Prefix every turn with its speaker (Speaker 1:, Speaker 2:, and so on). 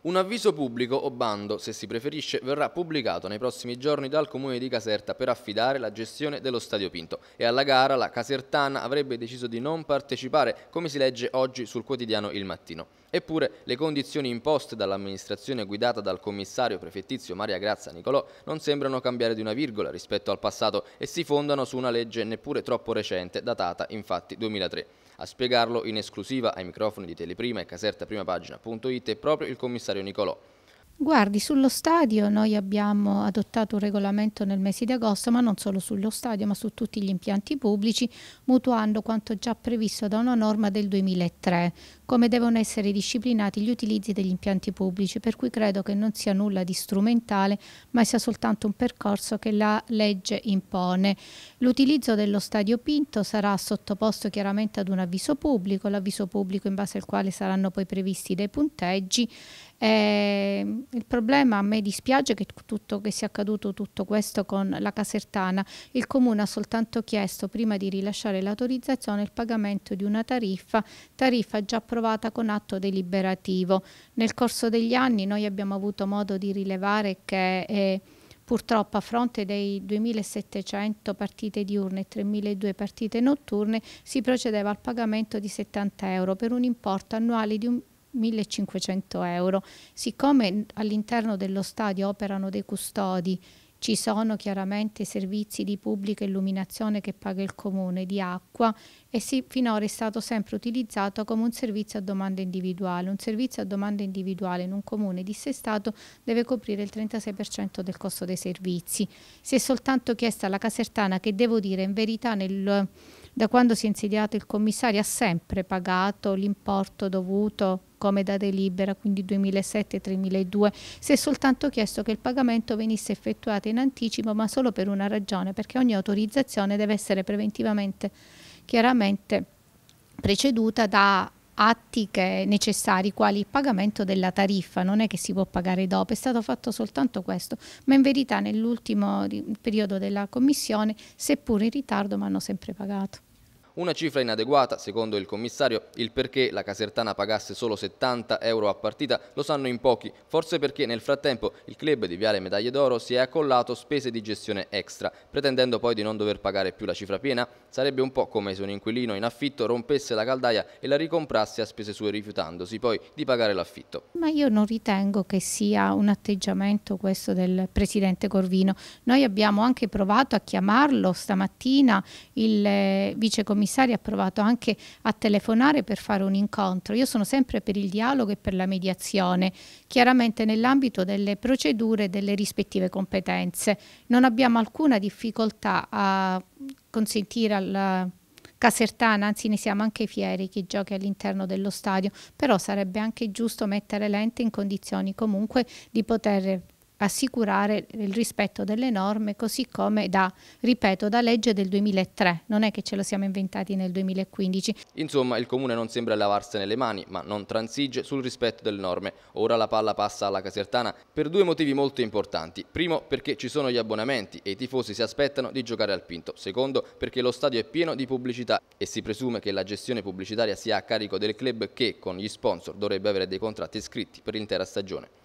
Speaker 1: Un avviso pubblico o bando, se si preferisce, verrà pubblicato nei prossimi giorni dal Comune di Caserta per affidare la gestione dello Stadio Pinto e alla gara la Casertana avrebbe deciso di non partecipare, come si legge oggi sul quotidiano Il Mattino. Eppure le condizioni imposte dall'amministrazione guidata dal commissario prefettizio Maria Grazia Nicolò non sembrano cambiare di una virgola rispetto al passato e si fondano su una legge neppure troppo recente, datata infatti 2003. A spiegarlo in esclusiva ai microfoni di Teleprima e casertaprima pagina.it è proprio il commissario Nicolò.
Speaker 2: Guardi, sullo stadio noi abbiamo adottato un regolamento nel mese di agosto, ma non solo sullo stadio, ma su tutti gli impianti pubblici, mutuando quanto già previsto da una norma del 2003, come devono essere disciplinati gli utilizzi degli impianti pubblici, per cui credo che non sia nulla di strumentale, ma sia soltanto un percorso che la legge impone. L'utilizzo dello stadio Pinto sarà sottoposto chiaramente ad un avviso pubblico, l'avviso pubblico in base al quale saranno poi previsti dei punteggi e ehm, il problema a me dispiace che, tutto, che sia accaduto tutto questo con la Casertana. Il Comune ha soltanto chiesto, prima di rilasciare l'autorizzazione, il pagamento di una tariffa, tariffa già approvata con atto deliberativo. Nel corso degli anni noi abbiamo avuto modo di rilevare che... Eh, Purtroppo a fronte dei 2.700 partite diurne e 3.200 partite notturne si procedeva al pagamento di 70 euro per un importo annuale di un 1500 euro. Siccome all'interno dello stadio operano dei custodi, ci sono chiaramente servizi di pubblica illuminazione che paga il comune di acqua e si, finora è stato sempre utilizzato come un servizio a domanda individuale. Un servizio a domanda individuale in un comune dissestato deve coprire il 36% del costo dei servizi. Si è soltanto chiesta alla Casertana che devo dire in verità nel, da quando si è insediato il commissario ha sempre pagato l'importo dovuto come da delibera, quindi 2007-3002, si è soltanto chiesto che il pagamento venisse effettuato in anticipo ma solo per una ragione, perché ogni autorizzazione deve essere preventivamente chiaramente preceduta da atti necessari quali il pagamento della tariffa, non è che si può pagare dopo, è stato fatto soltanto questo, ma in verità nell'ultimo periodo della commissione, seppur in ritardo, ma hanno sempre pagato.
Speaker 1: Una cifra inadeguata, secondo il commissario, il perché la Casertana pagasse solo 70 euro a partita lo sanno in pochi, forse perché nel frattempo il club di Viale Medaglie d'Oro si è accollato spese di gestione extra, pretendendo poi di non dover pagare più la cifra piena, sarebbe un po' come se un inquilino in affitto rompesse la caldaia e la ricomprasse a spese sue rifiutandosi poi di pagare l'affitto.
Speaker 2: Ma io non ritengo che sia un atteggiamento questo del Presidente Corvino, noi abbiamo anche provato a chiamarlo stamattina il eh, Vice commissario ha provato anche a telefonare per fare un incontro. Io sono sempre per il dialogo e per la mediazione, chiaramente nell'ambito delle procedure e delle rispettive competenze. Non abbiamo alcuna difficoltà a consentire al Casertana, anzi ne siamo anche fieri chi giochi all'interno dello stadio, però sarebbe anche giusto mettere l'ente in condizioni comunque di poter assicurare il rispetto delle norme così come da, ripeto, da legge del 2003, non è che ce lo siamo inventati nel 2015.
Speaker 1: Insomma il Comune non sembra lavarsene le mani ma non transige sul rispetto delle norme, ora la palla passa alla Casertana per due motivi molto importanti, primo perché ci sono gli abbonamenti e i tifosi si aspettano di giocare al Pinto, secondo perché lo stadio è pieno di pubblicità e si presume che la gestione pubblicitaria sia a carico del club che con gli sponsor dovrebbe avere dei contratti scritti per l'intera stagione.